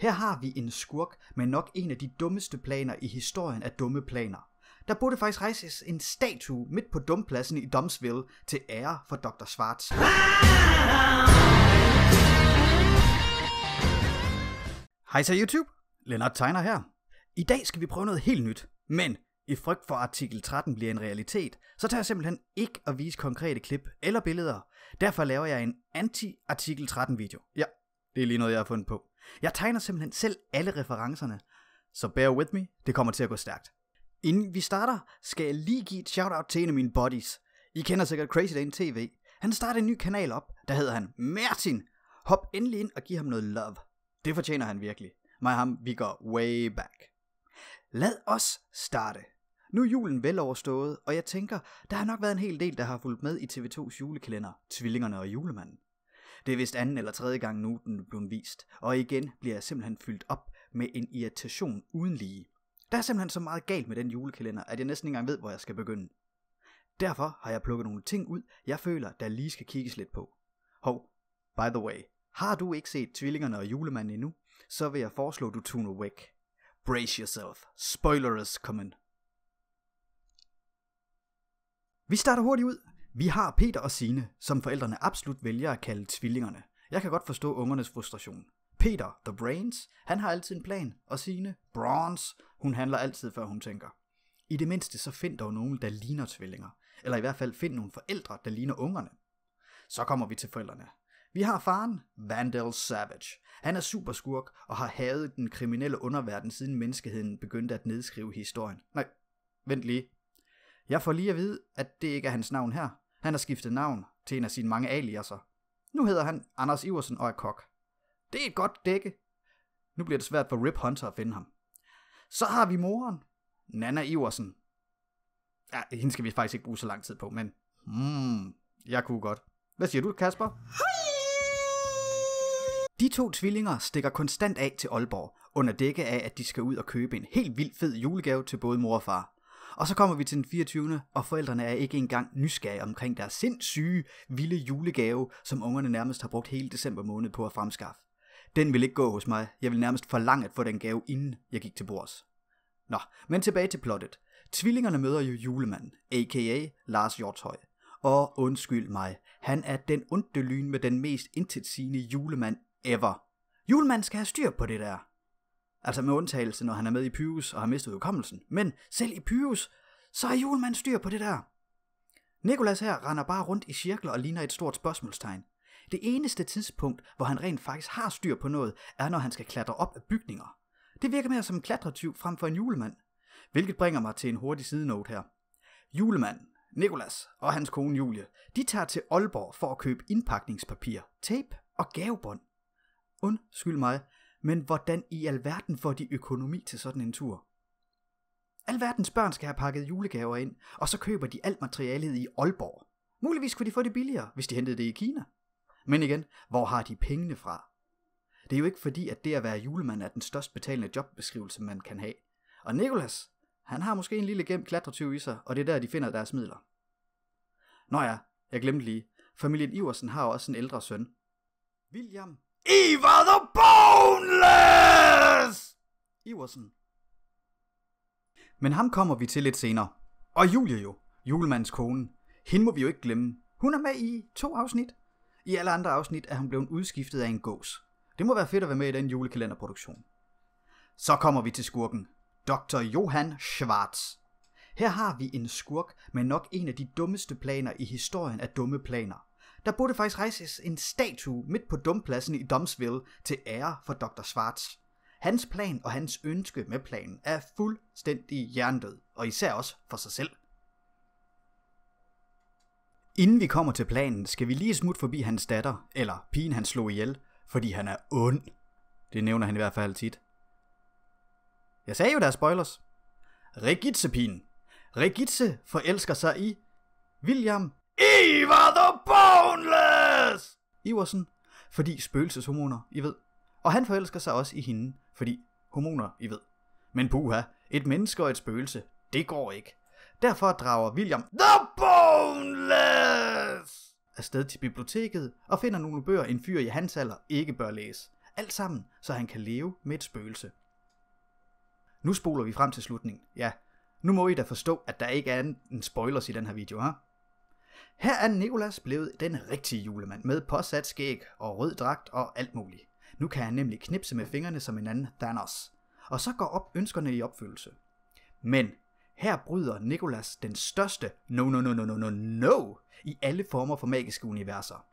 Her har vi en skurk med nok en af de dummeste planer i historien af dumme planer. Der burde faktisk rejses en statue midt på dumpladsen i Domsville til ære for Dr. Schwartz. Hej så YouTube, Lennart Tegner her. I dag skal vi prøve noget helt nyt, men i frygt for artikel 13 bliver en realitet, så tager jeg simpelthen ikke at vise konkrete klip eller billeder. Derfor laver jeg en anti-artikel 13 video. Ja, det er lige noget jeg har fundet på. Jeg tegner simpelthen selv alle referencerne. Så bear with me, det kommer til at gå stærkt. Inden vi starter, skal jeg lige give et shout-out til en af mine buddies. I kender sikkert Crazy Dane TV. Han starter en ny kanal op, der hedder han Martin. Hop endelig ind og giv ham noget love. Det fortjener han virkelig. Mig og ham, vi går way back. Lad os starte. Nu er julen vel overstået, og jeg tænker, der har nok været en hel del, der har fulgt med i TV2's julekalender, Tvillingerne og Julemanden. Det er vist anden eller tredje gang nu, den er blevet vist, og igen bliver jeg simpelthen fyldt op med en irritation uden lige. Der er simpelthen så meget galt med den julekalender, at jeg næsten ikke engang ved, hvor jeg skal begynde. Derfor har jeg plukket nogle ting ud, jeg føler, der lige skal kigges lidt på. Hov, by the way, har du ikke set Tvillingerne og Julemanden endnu, så vil jeg foreslå, du tuner væk. Brace yourself. Spoilers coming. Vi starter hurtigt ud. Vi har Peter og Sine, som forældrene absolut vælger at kalde tvillingerne. Jeg kan godt forstå ungernes frustration. Peter, The Brains, han har altid en plan, og Sine, Bronze, hun handler altid, før hun tænker. I det mindste så find dog nogen, der ligner tvillinger. Eller i hvert fald find nogle forældre, der ligner ungerne. Så kommer vi til forældrene. Vi har faren, Vandal Savage. Han er superskurk og har havet den kriminelle underverden, siden menneskeheden begyndte at nedskrive historien. Nej, vent lige. Jeg får lige at vide, at det ikke er hans navn her. Han har skiftet navn til en af sine mange aliaser. Nu hedder han Anders Iversen og er kok. Det er et godt dække. Nu bliver det svært for Rip Hunter at finde ham. Så har vi moren, Nana Iversen. Ja, hende skal vi faktisk ikke bruge så lang tid på, men mm, jeg kunne godt. Hvad siger du, Kasper? Hej! De to tvillinger stikker konstant af til Aalborg, under dække af, at de skal ud og købe en helt vildt fed julegave til både mor og far. Og så kommer vi til den 24. og forældrene er ikke engang nysgerrige omkring deres sindssyge, vilde julegave, som ungerne nærmest har brugt hele december måned på at fremskaffe. Den vil ikke gå hos mig. Jeg vil nærmest forlange at få den gave, inden jeg gik til bords. Nå, men tilbage til plottet. Tvillingerne møder jo julemanden, a.k.a. Lars Hjortøj. Og undskyld mig, han er den lyn med den mest intetsigende julemand ever. Julemanden skal have styr på det der. Altså med undtagelse, når han er med i Pyrus og har mistet hukommelsen. Men selv i Pyrus, så er Julemand styr på det der. Nikolas her render bare rundt i cirkler og ligner et stort spørgsmålstegn. Det eneste tidspunkt, hvor han rent faktisk har styr på noget, er når han skal klatre op af bygninger. Det virker mere som en klatretyv frem for en julemand. Hvilket bringer mig til en hurtig sidenote her. Julemand, Nikolas og hans kone Julie, de tager til Aalborg for at købe indpakningspapir, tape og gavebånd. Undskyld mig, men hvordan i alverden får de økonomi til sådan en tur? Alverdens børn skal have pakket julegaver ind, og så køber de alt materialet i Aalborg. Muligvis kunne de få det billigere, hvis de hentede det i Kina. Men igen, hvor har de pengene fra? Det er jo ikke fordi, at det at være julemand er den størst betalende jobbeskrivelse, man kan have. Og Nikolas, han har måske en lille gemt klatretyv i sig, og det er der, de finder deres midler. Nå ja, jeg glemte lige. Familien Iversen har også en ældre søn. William Eva the Boneless! Iversen. Men ham kommer vi til lidt senere. Og Julie jo, julemandens kone. Hende må vi jo ikke glemme. Hun er med i to afsnit. I alle andre afsnit er hun blevet udskiftet af en gås. Det må være fedt at være med i den julekalenderproduktion. Så kommer vi til skurken. Dr. Johan Schwartz. Her har vi en skurk med nok en af de dummeste planer i historien af dumme planer der burde faktisk rejses en statue midt på dumpladsen i Domsville til ære for Dr. Schwartz. Hans plan og hans ønske med planen er fuldstændig hjernedød, og især også for sig selv. Inden vi kommer til planen, skal vi lige smutte forbi hans datter, eller pigen han slog ihjel, fordi han er ond. Det nævner han i hvert fald tit. Jeg sagde jo, der er spoilers. Regitze-pigen. Regitze forelsker sig i William Eva the Iversen, fordi spøgelseshormoner, I ved. Og han forelsker sig også i hende, fordi hormoner, I ved. Men puha, et menneske og et spøgelse, det går ikke. Derfor drager William The Boneless afsted til biblioteket og finder nogle bøger, en fyr i hans alder ikke bør læse. Alt sammen, så han kan leve med et spøgelse. Nu spoler vi frem til slutningen. Ja, nu må I da forstå, at der ikke er en spoilers i den her video, her. Her er Nikolas blevet den rigtige julemand med påsat skæg og rød dragt og alt muligt. Nu kan han nemlig knipse med fingrene som en anden Thanos. Og så går op ønskerne i opfyldelse. Men her bryder Nikolas den største no no no no no no no i alle former for magiske universer.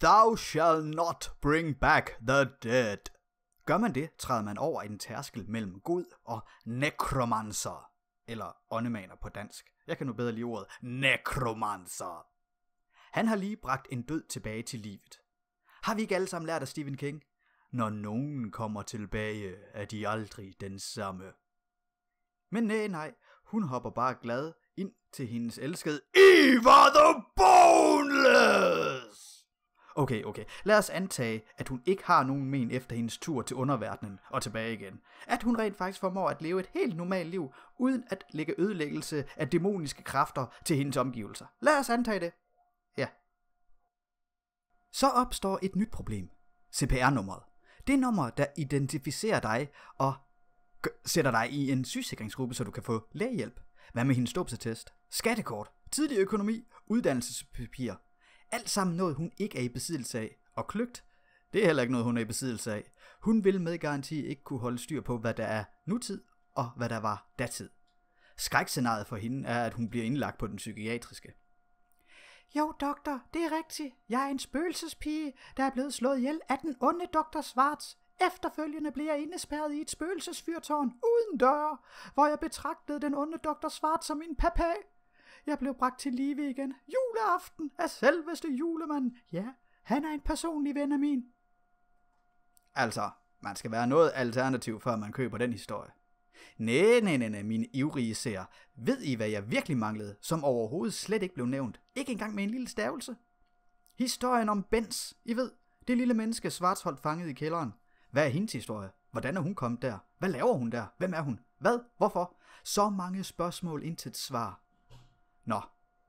Thou shall not bring back the dead. Gør man det, træder man over en tærskel mellem Gud og nekromancer, eller åndemaner på dansk. Jeg kan nu bedre lide ordet nekromancer. Han har lige bragt en død tilbage til livet. Har vi ikke alle sammen lært af Stephen King? Når nogen kommer tilbage, er de aldrig den samme. Men nej, nej, hun hopper bare glad ind til hendes elskede Eva the Boy! Okay, okay. Lad os antage, at hun ikke har nogen men efter hendes tur til underverdenen og tilbage igen. At hun rent faktisk formår at leve et helt normalt liv, uden at lægge ødelæggelse af dæmoniske kræfter til hendes omgivelser. Lad os antage det. Ja. Så opstår et nyt problem. CPR-nummeret. Det nummer, der identificerer dig og sætter dig i en sygesikringsgruppe, så du kan få lægehjælp. Hvad med hendes dopsetest? Skattekort? Tidlig økonomi? Uddannelsespapir? alt sammen noget, hun ikke er i besiddelse af. Og kløgt, det er heller ikke noget, hun er i besiddelse af. Hun vil med garanti ikke kunne holde styr på, hvad der er nutid og hvad der var datid. Skrækscenariet for hende er, at hun bliver indlagt på den psykiatriske. Jo, doktor, det er rigtigt. Jeg er en spøgelsespige, der er blevet slået ihjel af den onde doktor Svarts. Efterfølgende blev jeg indespærret i et spøgelsesfyrtårn uden døre, hvor jeg betragtede den onde doktor Svart som min papa. Jeg blev bragt til live igen. Juleaften er selveste julemanden. Ja, han er en personlig ven af min. Altså, man skal være noget alternativ, før man køber den historie. Næh, næh, næh, næh, mine ivrige ser. Ved I, hvad jeg virkelig manglede, som overhovedet slet ikke blev nævnt? Ikke engang med en lille stavelse? Historien om Bens, I ved. Det lille menneske Svartholdt fanget i kælderen. Hvad er hendes historie? Hvordan er hun kommet der? Hvad laver hun der? Hvem er hun? Hvad? Hvorfor? Så mange spørgsmål intet svar. Nå,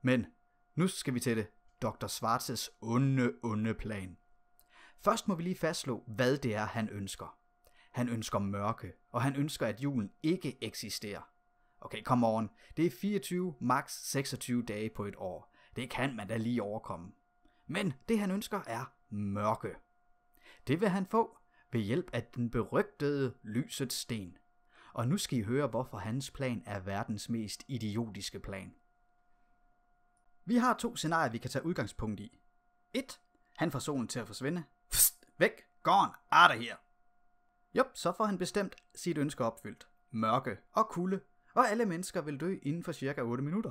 men nu skal vi til det. Dr. Svartes onde, onde plan. Først må vi lige fastslå, hvad det er, han ønsker. Han ønsker mørke, og han ønsker, at julen ikke eksisterer. Okay, kom on. Det er 24, max 26 dage på et år. Det kan man da lige overkomme. Men det han ønsker er mørke. Det vil han få ved hjælp af den berygtede lysets sten. Og nu skal I høre, hvorfor hans plan er verdens mest idiotiske plan. Vi har to scenarier, vi kan tage udgangspunkt i. 1. Han får solen til at forsvinde. Pst, væk, gone, out of here. Jup, så får han bestemt sit ønske opfyldt. Mørke og kulde, og alle mennesker vil dø inden for cirka 8 minutter.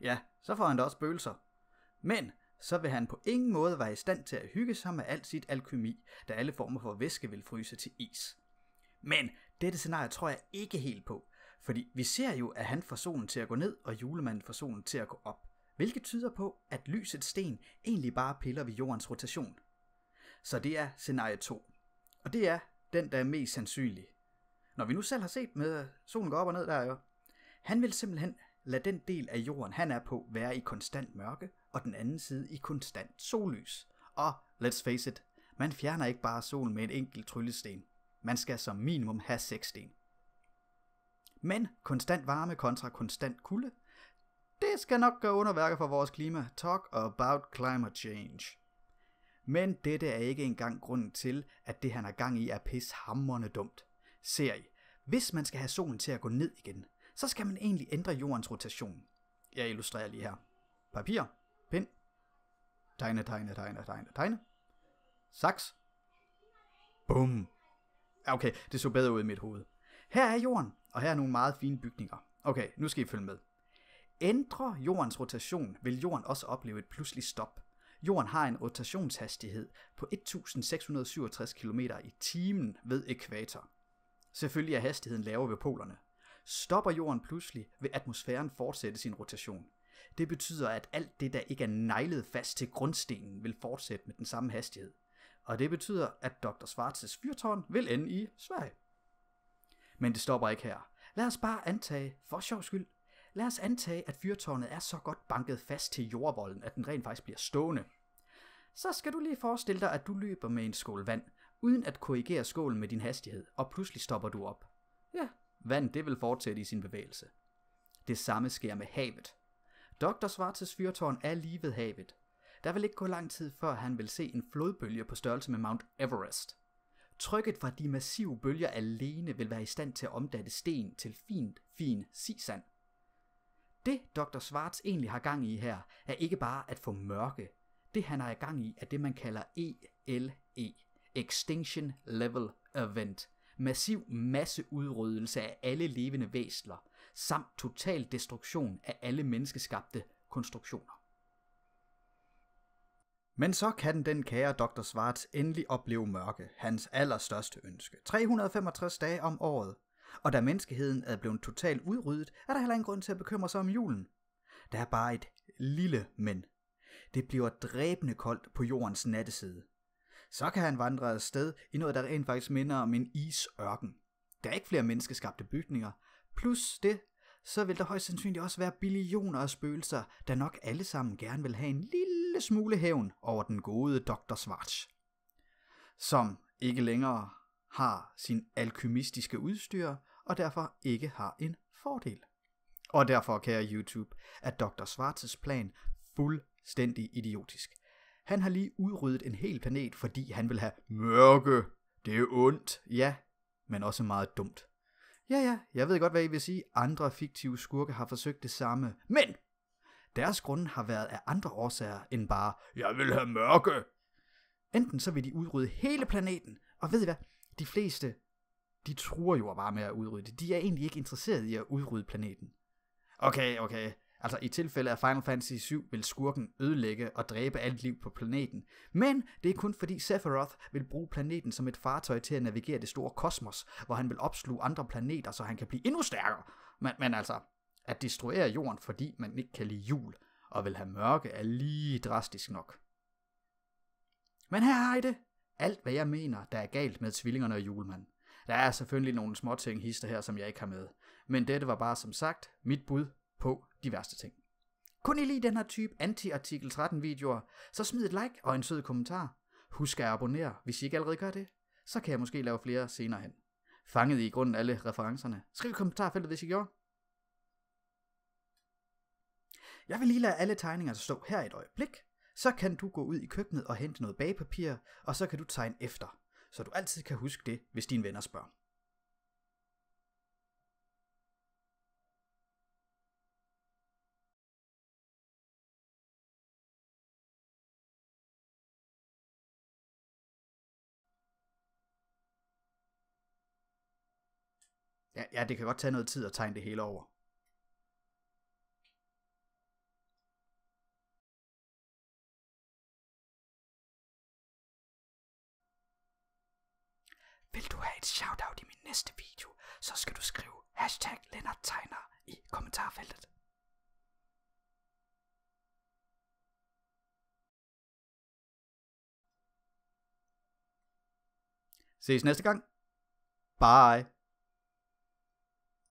Ja, så får han da også bølser. Men så vil han på ingen måde være i stand til at hygge sig med alt sit alkymi, da alle former for væske vil fryse til is. Men dette scenarie tror jeg ikke helt på, fordi vi ser jo, at han får solen til at gå ned, og julemanden får solen til at gå op hvilket tyder på, at lysets sten egentlig bare piller ved jordens rotation. Så det er scenarie 2. Og det er den, der er mest sandsynlig. Når vi nu selv har set med, at solen går op og ned der jo, han vil simpelthen lade den del af jorden, han er på, være i konstant mørke, og den anden side i konstant sollys. Og let's face it, man fjerner ikke bare solen med en enkelt tryllesten. Man skal som minimum have seks sten. Men konstant varme kontra konstant kulde det skal nok gøre underværker for vores klima. Talk about climate change. Men dette er ikke engang grunden til, at det han har gang i er pis hammerne dumt. Ser I, hvis man skal have solen til at gå ned igen, så skal man egentlig ændre jordens rotation. Jeg illustrerer lige her. Papir, pind, tegne, tegne, tegne, tegne, tegne, saks, bum. Okay, det så bedre ud i mit hoved. Her er jorden, og her er nogle meget fine bygninger. Okay, nu skal I følge med ændrer jordens rotation, vil jorden også opleve et pludseligt stop. Jorden har en rotationshastighed på 1667 km i timen ved ekvator. Selvfølgelig er hastigheden lavere ved polerne. Stopper jorden pludselig, vil atmosfæren fortsætte sin rotation. Det betyder, at alt det, der ikke er neglet fast til grundstenen, vil fortsætte med den samme hastighed. Og det betyder, at Dr. Svartes fyrtårn vil ende i Sverige. Men det stopper ikke her. Lad os bare antage, for sjov skyld, Lad os antage, at fyrtårnet er så godt banket fast til jordvolden, at den rent faktisk bliver stående. Så skal du lige forestille dig, at du løber med en skål vand, uden at korrigere skålen med din hastighed, og pludselig stopper du op. Ja, vand det vil fortsætte i sin bevægelse. Det samme sker med havet. Dr. Svartes fyrtårn er lige ved havet. Der vil ikke gå lang tid, før han vil se en flodbølge på størrelse med Mount Everest. Trykket fra de massive bølger alene vil være i stand til at omdanne sten til fint, fin sisand. Det Dr. Schwartz egentlig har gang i her, er ikke bare at få mørke. Det han har i gang i, er det man kalder ELE, e, Extinction Level Event, massiv masseudryddelse af alle levende væsler, samt total destruktion af alle menneskeskabte konstruktioner. Men så kan den kære Dr. Schwartz endelig opleve mørke, hans allerstørste ønske. 365 dage om året, og da menneskeheden er blevet totalt udryddet, er der heller ingen grund til at bekymre sig om julen. Der er bare et lille men. Det bliver dræbende koldt på jordens natteside. Så kan han vandre afsted i noget, der rent faktisk minder om en isørken. Der er ikke flere menneskeskabte bygninger. Plus det, så vil der højst sandsynligt også være billioner af spøgelser, der nok alle sammen gerne vil have en lille smule hævn over den gode Dr. Svarts. Som ikke længere har sin alkymistiske udstyr, og derfor ikke har en fordel. Og derfor, kære YouTube, er Dr. Svartes plan fuldstændig idiotisk. Han har lige udryddet en hel planet, fordi han vil have mørke. Det er ondt, ja, men også meget dumt. Ja, ja, jeg ved godt, hvad I vil sige. Andre fiktive skurke har forsøgt det samme. Men deres grunde har været af andre årsager end bare, jeg vil have mørke. Enten så vil de udrydde hele planeten, og ved I hvad, de fleste, de tror jo bare med at udrydde det. De er egentlig ikke interesseret i at udrydde planeten. Okay, okay. Altså i tilfælde af Final Fantasy 7 vil skurken ødelægge og dræbe alt liv på planeten. Men det er kun fordi Sephiroth vil bruge planeten som et fartøj til at navigere det store kosmos, hvor han vil opsluge andre planeter, så han kan blive endnu stærkere. Men, men altså, at destruere jorden, fordi man ikke kan lide jul og vil have mørke, er lige drastisk nok. Men her har I det alt, hvad jeg mener, der er galt med tvillingerne og julemand. Der er selvfølgelig nogle små ting hister her, som jeg ikke har med. Men dette var bare som sagt mit bud på de værste ting. Kun I lige den her type anti-artikel 13 videoer, så smid et like og en sød kommentar. Husk at abonnere, hvis I ikke allerede gør det. Så kan jeg måske lave flere senere hen. Fangede I i grunden alle referencerne? Skriv i kommentarfeltet, hvis I gjorde. Jeg vil lige lade alle tegninger stå her et øjeblik, så kan du gå ud i køkkenet og hente noget bagepapir, og så kan du tegne efter, så du altid kan huske det, hvis dine venner spørger. Ja, ja, det kan godt tage noget tid at tegne det hele over. Vil du have et shoutout i min næste video, så skal du skrive hashtag Lennart Tegner i kommentarfeltet. Ses næste gang. Bye.